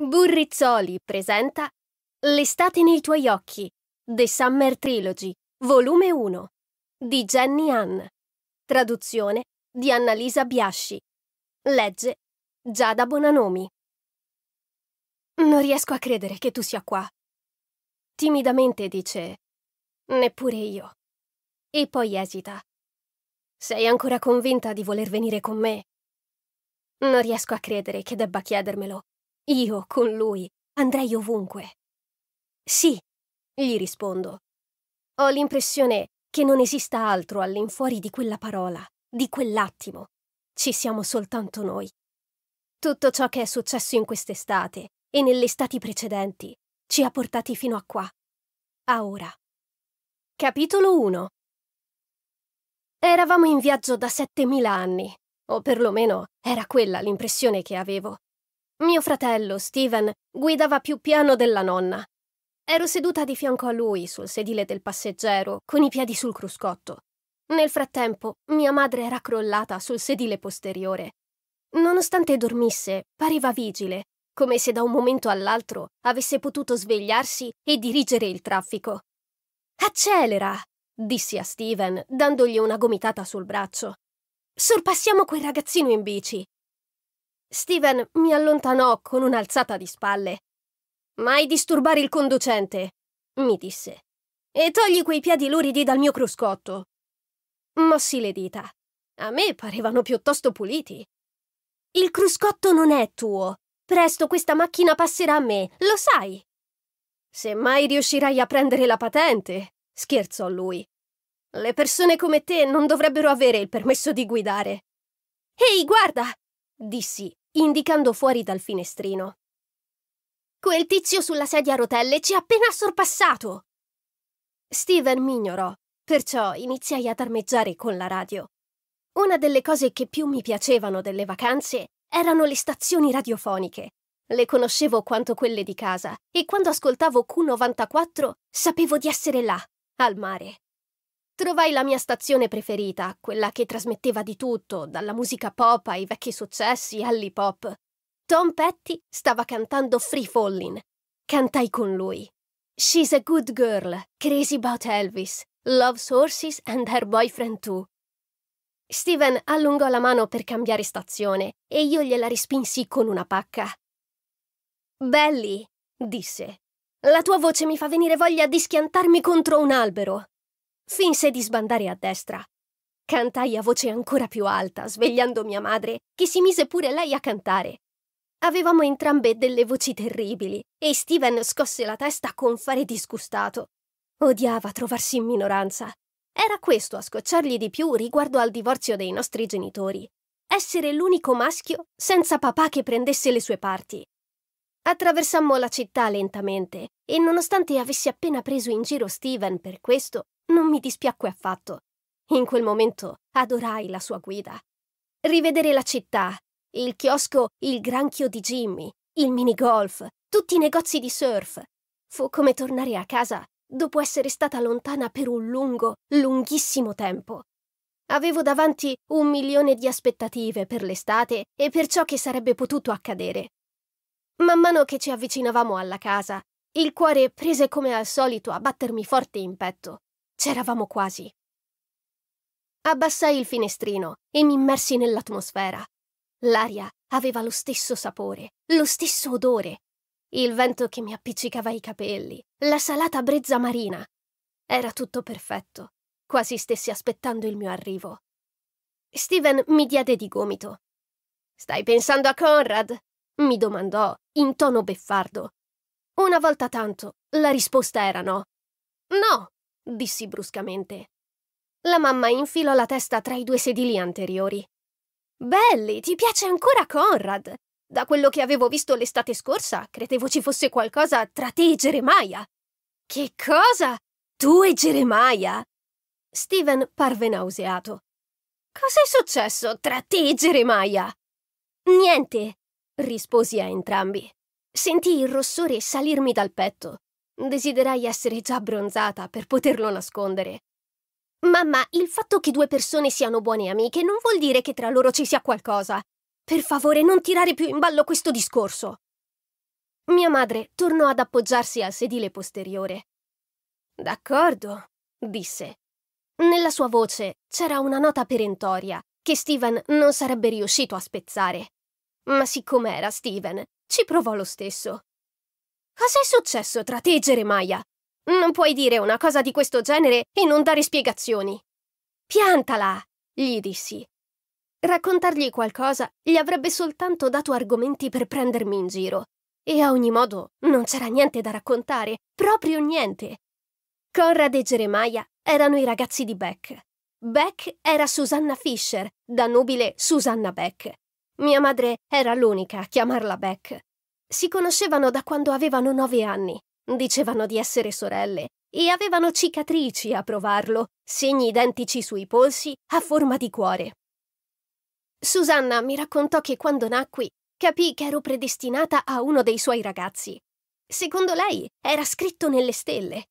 Burrizzoli presenta L'estate nei tuoi occhi, The Summer Trilogy, volume 1, di Jenny Ann. Traduzione di Annalisa Biasci. Legge Giada Bonanomi. Non riesco a credere che tu sia qua. Timidamente dice Neppure io. E poi esita. Sei ancora convinta di voler venire con me? Non riesco a credere che debba chiedermelo. Io, con lui, andrei ovunque. Sì, gli rispondo. Ho l'impressione che non esista altro all'infuori di quella parola, di quell'attimo. Ci siamo soltanto noi. Tutto ciò che è successo in quest'estate e nelle estati precedenti ci ha portati fino a qua, a ora. Capitolo 1 Eravamo in viaggio da 7000 anni, o perlomeno era quella l'impressione che avevo. Mio fratello, Steven, guidava più piano della nonna. Ero seduta di fianco a lui sul sedile del passeggero, con i piedi sul cruscotto. Nel frattempo, mia madre era crollata sul sedile posteriore. Nonostante dormisse, pareva vigile, come se da un momento all'altro avesse potuto svegliarsi e dirigere il traffico. Accelera! dissi a Steven, dandogli una gomitata sul braccio. Sorpassiamo quel ragazzino in bici. Steven mi allontanò con un'alzata di spalle. Mai disturbare il conducente, mi disse. E togli quei piedi luridi dal mio cruscotto. Mossi le dita. A me parevano piuttosto puliti. Il cruscotto non è tuo. Presto questa macchina passerà a me, lo sai. Se mai riuscirai a prendere la patente, scherzò lui. Le persone come te non dovrebbero avere il permesso di guidare. Ehi, guarda! dissi, indicando fuori dal finestrino. Quel tizio sulla sedia a rotelle ci ha appena sorpassato! Steven mi ignorò, perciò iniziai ad armeggiare con la radio. Una delle cose che più mi piacevano delle vacanze erano le stazioni radiofoniche. Le conoscevo quanto quelle di casa e quando ascoltavo Q94 sapevo di essere là, al mare. Trovai la mia stazione preferita, quella che trasmetteva di tutto, dalla musica pop ai vecchi successi all'hip hop. Tom Petty stava cantando Free Fallin'. Cantai con lui. She's a good girl, crazy about Elvis, loves horses and her boyfriend too. Steven allungò la mano per cambiare stazione e io gliela respinsi con una pacca. Belli, disse, la tua voce mi fa venire voglia di schiantarmi contro un albero. Finse di sbandare a destra. Cantai a voce ancora più alta, svegliando mia madre, che si mise pure lei a cantare. Avevamo entrambe delle voci terribili e Steven scosse la testa con fare disgustato. Odiava trovarsi in minoranza. Era questo a scocciargli di più riguardo al divorzio dei nostri genitori. Essere l'unico maschio senza papà che prendesse le sue parti. Attraversammo la città lentamente e nonostante avessi appena preso in giro Steven per questo, non mi dispiacque affatto. In quel momento adorai la sua guida. Rivedere la città, il chiosco Il Granchio di Jimmy, il minigolf, tutti i negozi di surf. Fu come tornare a casa dopo essere stata lontana per un lungo, lunghissimo tempo. Avevo davanti un milione di aspettative per l'estate e per ciò che sarebbe potuto accadere. Man mano che ci avvicinavamo alla casa, il cuore prese come al solito a battermi forte in petto. C'eravamo quasi. Abbassai il finestrino e mi immersi nell'atmosfera. L'aria aveva lo stesso sapore, lo stesso odore. Il vento che mi appiccicava i capelli, la salata brezza marina. Era tutto perfetto, quasi stessi aspettando il mio arrivo. Steven mi diede di gomito. Stai pensando a Conrad? mi domandò, in tono beffardo. Una volta tanto, la risposta era no. No, dissi bruscamente. La mamma infilò la testa tra i due sedili anteriori. Belli, ti piace ancora Conrad? Da quello che avevo visto l'estate scorsa, credevo ci fosse qualcosa tra te e Geremia. Che cosa? Tu e Geremia? Steven parve nauseato. Cos'è successo tra te e Geremia? Niente, risposi a entrambi. Sentì il rossore salirmi dal petto. Desiderai essere già abbronzata per poterlo nascondere. Mamma, il fatto che due persone siano buone amiche non vuol dire che tra loro ci sia qualcosa. Per favore, non tirare più in ballo questo discorso. Mia madre tornò ad appoggiarsi al sedile posteriore. D'accordo, disse. Nella sua voce c'era una nota perentoria che Steven non sarebbe riuscito a spezzare. Ma siccome era Steven, ci provò lo stesso. Cos'è successo tra te e Jeremiah? Non puoi dire una cosa di questo genere e non dare spiegazioni. Piantala! gli dissi. Raccontargli qualcosa gli avrebbe soltanto dato argomenti per prendermi in giro. E a ogni modo non c'era niente da raccontare, proprio niente. Conrad e Jeremiah erano i ragazzi di Beck. Beck era Susanna Fisher, da nubile Susanna Beck. Mia madre era l'unica a chiamarla Beck. Si conoscevano da quando avevano nove anni, dicevano di essere sorelle e avevano cicatrici a provarlo, segni identici sui polsi a forma di cuore. Susanna mi raccontò che quando nacqui capì che ero predestinata a uno dei suoi ragazzi. Secondo lei era scritto nelle stelle.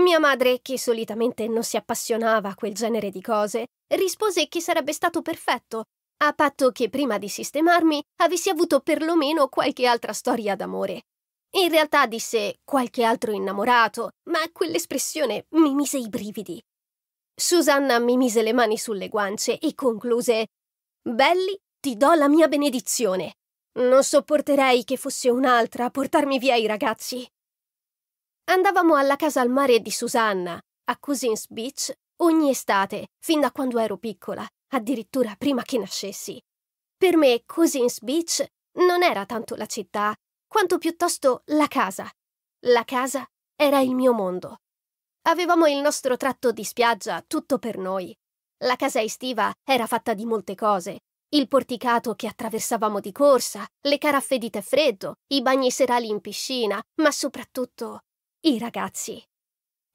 Mia madre, che solitamente non si appassionava a quel genere di cose, rispose che sarebbe stato perfetto a patto che prima di sistemarmi avessi avuto perlomeno qualche altra storia d'amore. In realtà disse qualche altro innamorato, ma quell'espressione mi mise i brividi. Susanna mi mise le mani sulle guance e concluse Belli, ti do la mia benedizione. Non sopporterei che fosse un'altra a portarmi via i ragazzi. Andavamo alla casa al mare di Susanna, a Cousins Beach, ogni estate, fin da quando ero piccola, addirittura prima che nascessi. Per me Cousins Beach non era tanto la città, quanto piuttosto la casa. La casa era il mio mondo. Avevamo il nostro tratto di spiaggia tutto per noi. La casa estiva era fatta di molte cose. Il porticato che attraversavamo di corsa, le caraffe di tè freddo, i bagni serali in piscina, ma soprattutto i ragazzi.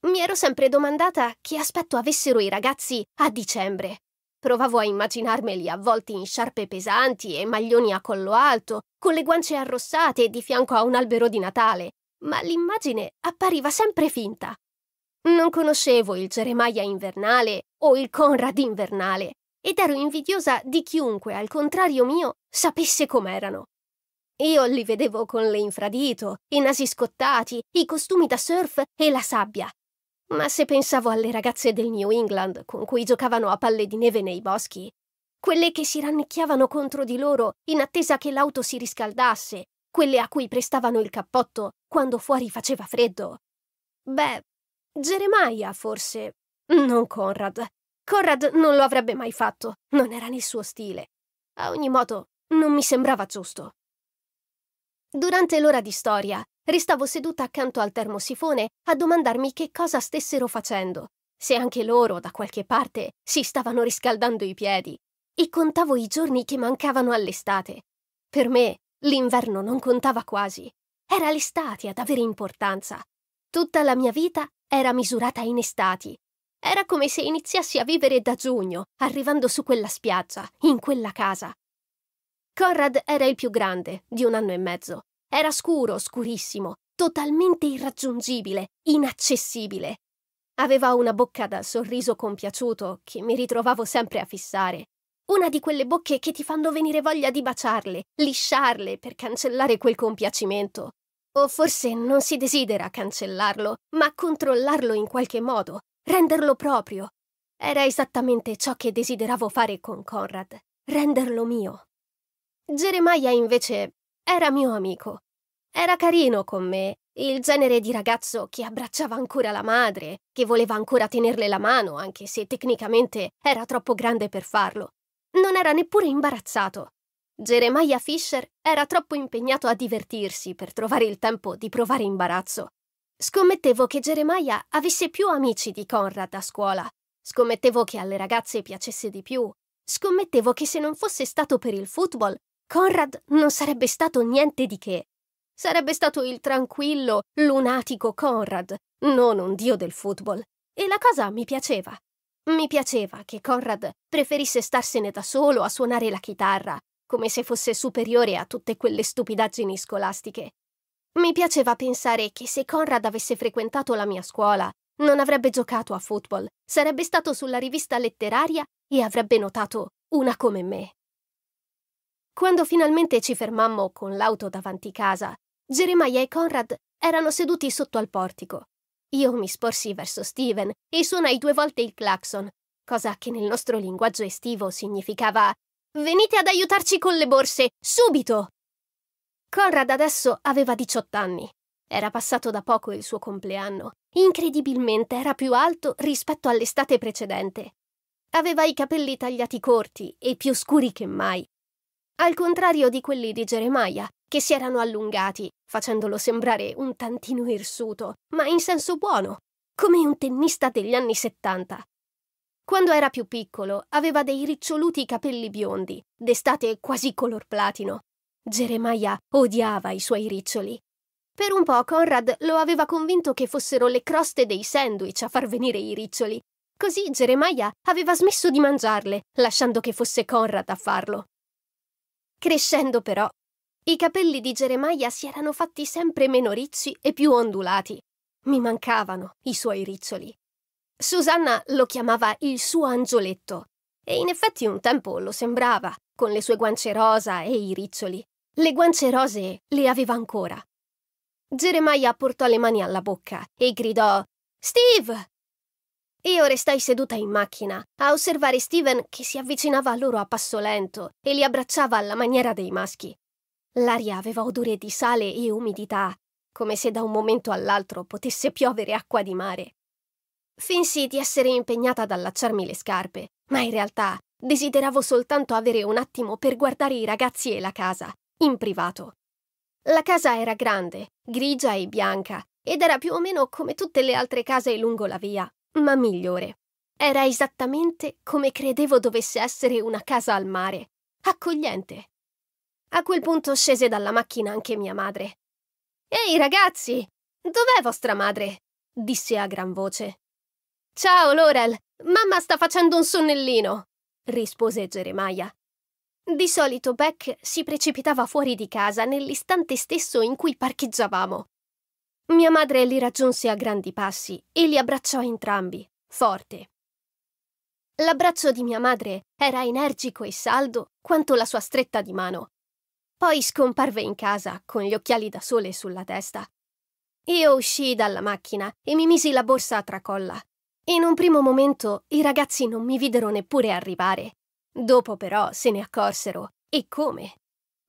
Mi ero sempre domandata che aspetto avessero i ragazzi a dicembre, Provavo a immaginarmeli avvolti in sciarpe pesanti e maglioni a collo alto, con le guance arrossate di fianco a un albero di Natale, ma l'immagine appariva sempre finta. Non conoscevo il Geremia invernale o il Conrad invernale, ed ero invidiosa di chiunque, al contrario mio, sapesse com'erano. Io li vedevo con le infradito, i nasi scottati, i costumi da surf e la sabbia, ma se pensavo alle ragazze del New England con cui giocavano a palle di neve nei boschi, quelle che si rannicchiavano contro di loro in attesa che l'auto si riscaldasse, quelle a cui prestavano il cappotto quando fuori faceva freddo. Beh, Geremia forse, non Conrad. Conrad non lo avrebbe mai fatto, non era nel suo stile. A ogni modo, non mi sembrava giusto. Durante l'ora di storia, Restavo seduta accanto al termosifone a domandarmi che cosa stessero facendo, se anche loro, da qualche parte, si stavano riscaldando i piedi, e contavo i giorni che mancavano all'estate. Per me, l'inverno non contava quasi. Era l'estate ad avere importanza. Tutta la mia vita era misurata in estati. Era come se iniziassi a vivere da giugno, arrivando su quella spiaggia, in quella casa. Conrad era il più grande, di un anno e mezzo, era scuro, scurissimo, totalmente irraggiungibile, inaccessibile. Aveva una bocca dal sorriso compiaciuto che mi ritrovavo sempre a fissare. Una di quelle bocche che ti fanno venire voglia di baciarle, lisciarle per cancellare quel compiacimento. O forse non si desidera cancellarlo, ma controllarlo in qualche modo, renderlo proprio. Era esattamente ciò che desideravo fare con Conrad, renderlo mio. Geremia invece era mio amico, era carino con me, il genere di ragazzo che abbracciava ancora la madre, che voleva ancora tenerle la mano, anche se tecnicamente era troppo grande per farlo. Non era neppure imbarazzato. Jeremiah Fisher era troppo impegnato a divertirsi per trovare il tempo di provare imbarazzo. Scommettevo che Jeremiah avesse più amici di Conrad a scuola. Scommettevo che alle ragazze piacesse di più. Scommettevo che se non fosse stato per il football, Conrad non sarebbe stato niente di che. Sarebbe stato il tranquillo, lunatico Conrad, non un dio del football. E la cosa mi piaceva. Mi piaceva che Conrad preferisse starsene da solo a suonare la chitarra, come se fosse superiore a tutte quelle stupidaggini scolastiche. Mi piaceva pensare che se Conrad avesse frequentato la mia scuola, non avrebbe giocato a football, sarebbe stato sulla rivista letteraria e avrebbe notato una come me. Quando finalmente ci fermammo con l'auto davanti casa, Jeremiah e Conrad erano seduti sotto al portico. Io mi sporsi verso Steven e suonai due volte il clacson, cosa che nel nostro linguaggio estivo significava Venite ad aiutarci con le borse, subito! Conrad adesso aveva 18 anni. Era passato da poco il suo compleanno. Incredibilmente era più alto rispetto all'estate precedente. Aveva i capelli tagliati corti e più scuri che mai, al contrario di quelli di Geremia, che si erano allungati, facendolo sembrare un tantino irsuto, ma in senso buono, come un tennista degli anni settanta. Quando era più piccolo aveva dei riccioluti capelli biondi, d'estate quasi color platino. Geremia odiava i suoi riccioli. Per un po' Conrad lo aveva convinto che fossero le croste dei sandwich a far venire i riccioli. Così Geremia aveva smesso di mangiarle, lasciando che fosse Conrad a farlo. Crescendo però, i capelli di Geremia si erano fatti sempre meno ricci e più ondulati. Mi mancavano i suoi riccioli. Susanna lo chiamava il suo angioletto, e in effetti un tempo lo sembrava, con le sue guance rosa e i riccioli. Le guance rose le aveva ancora. Geremia portò le mani alla bocca e gridò Steve! Io restai seduta in macchina a osservare Steven che si avvicinava a loro a passo lento e li abbracciava alla maniera dei maschi. L'aria aveva odore di sale e umidità, come se da un momento all'altro potesse piovere acqua di mare. Finsi di essere impegnata ad allacciarmi le scarpe, ma in realtà desideravo soltanto avere un attimo per guardare i ragazzi e la casa, in privato. La casa era grande, grigia e bianca, ed era più o meno come tutte le altre case lungo la via, ma migliore. Era esattamente come credevo dovesse essere una casa al mare, accogliente. A quel punto scese dalla macchina anche mia madre. Ehi ragazzi, dov'è vostra madre? disse a gran voce. Ciao Laurel, mamma sta facendo un sonnellino, rispose Geremia. Di solito Beck si precipitava fuori di casa nell'istante stesso in cui parcheggiavamo mia madre li raggiunse a grandi passi e li abbracciò entrambi, forte. L'abbraccio di mia madre era energico e saldo quanto la sua stretta di mano. Poi scomparve in casa con gli occhiali da sole sulla testa. Io uscii dalla macchina e mi misi la borsa a tracolla. In un primo momento i ragazzi non mi videro neppure arrivare. Dopo però se ne accorsero. E come?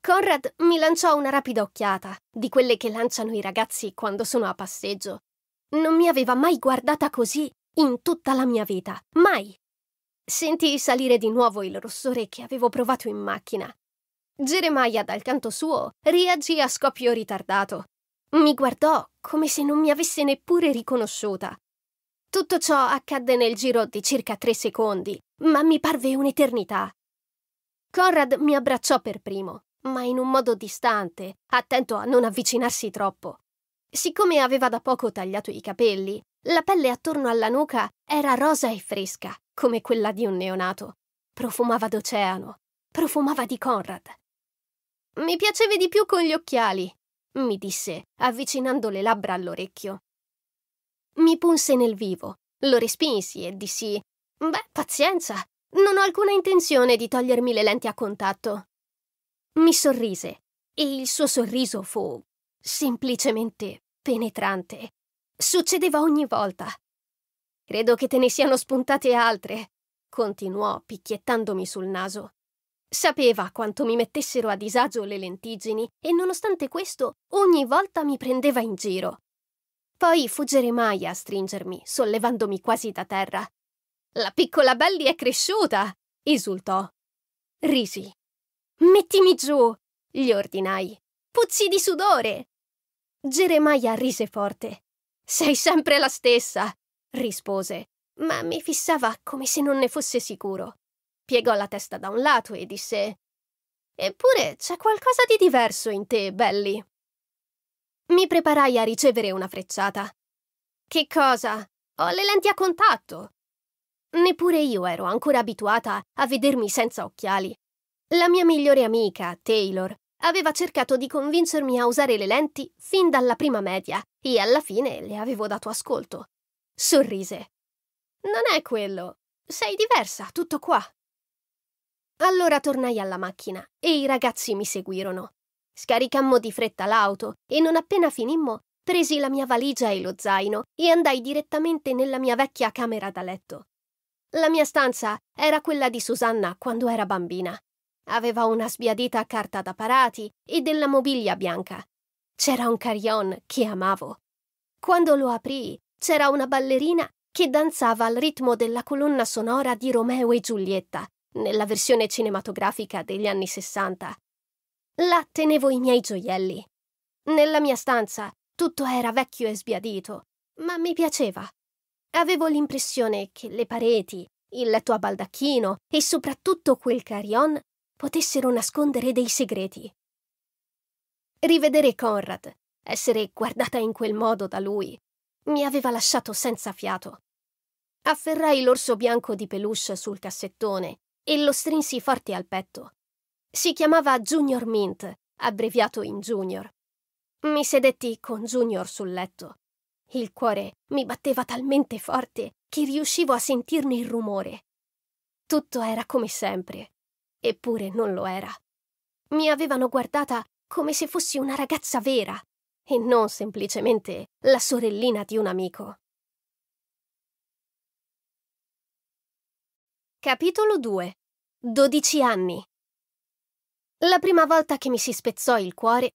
Conrad mi lanciò una rapida occhiata, di quelle che lanciano i ragazzi quando sono a passeggio. Non mi aveva mai guardata così in tutta la mia vita, mai. Sentii salire di nuovo il rossore che avevo provato in macchina. Jeremiah, dal canto suo, reagì a scoppio ritardato. Mi guardò come se non mi avesse neppure riconosciuta. Tutto ciò accadde nel giro di circa tre secondi, ma mi parve un'eternità. Conrad mi abbracciò per primo ma in un modo distante, attento a non avvicinarsi troppo. Siccome aveva da poco tagliato i capelli, la pelle attorno alla nuca era rosa e fresca, come quella di un neonato. Profumava d'oceano, profumava di Conrad. Mi piacevi di più con gli occhiali, mi disse, avvicinando le labbra all'orecchio. Mi punse nel vivo, lo respinsi e dissi: Beh, pazienza, non ho alcuna intenzione di togliermi le lenti a contatto. Mi sorrise e il suo sorriso fu semplicemente penetrante. Succedeva ogni volta. Credo che te ne siano spuntate altre, continuò picchiettandomi sul naso. Sapeva quanto mi mettessero a disagio le lentiggini e nonostante questo ogni volta mi prendeva in giro. Poi fu mai a stringermi, sollevandomi quasi da terra. La piccola Belli è cresciuta! esultò. Risi. Mettimi giù! gli ordinai. Puzzi di sudore! Geremia rise forte. Sei sempre la stessa! rispose, ma mi fissava come se non ne fosse sicuro. Piegò la testa da un lato e disse: Eppure c'è qualcosa di diverso in te, Belli. Mi preparai a ricevere una frecciata. Che cosa? Ho le lenti a contatto. Neppure io ero ancora abituata a vedermi senza occhiali. La mia migliore amica, Taylor, aveva cercato di convincermi a usare le lenti fin dalla prima media e alla fine le avevo dato ascolto. Sorrise. Non è quello. Sei diversa, tutto qua. Allora tornai alla macchina e i ragazzi mi seguirono. Scaricammo di fretta l'auto e non appena finimmo, presi la mia valigia e lo zaino e andai direttamente nella mia vecchia camera da letto. La mia stanza era quella di Susanna quando era bambina Aveva una sbiadita carta da parati e della mobilia bianca. C'era un carillon che amavo. Quando lo aprì, c'era una ballerina che danzava al ritmo della colonna sonora di Romeo e Giulietta, nella versione cinematografica degli anni Sessanta. Là tenevo i miei gioielli. Nella mia stanza tutto era vecchio e sbiadito, ma mi piaceva. Avevo l'impressione che le pareti, il letto a baldacchino e soprattutto quel carillon potessero nascondere dei segreti. Rivedere Conrad, essere guardata in quel modo da lui, mi aveva lasciato senza fiato. Afferrai l'orso bianco di peluche sul cassettone e lo strinsi forte al petto. Si chiamava Junior Mint, abbreviato in Junior. Mi sedetti con Junior sul letto. Il cuore mi batteva talmente forte che riuscivo a sentirne il rumore. Tutto era come sempre eppure non lo era. Mi avevano guardata come se fossi una ragazza vera e non semplicemente la sorellina di un amico. Capitolo 2 12 anni La prima volta che mi si spezzò il cuore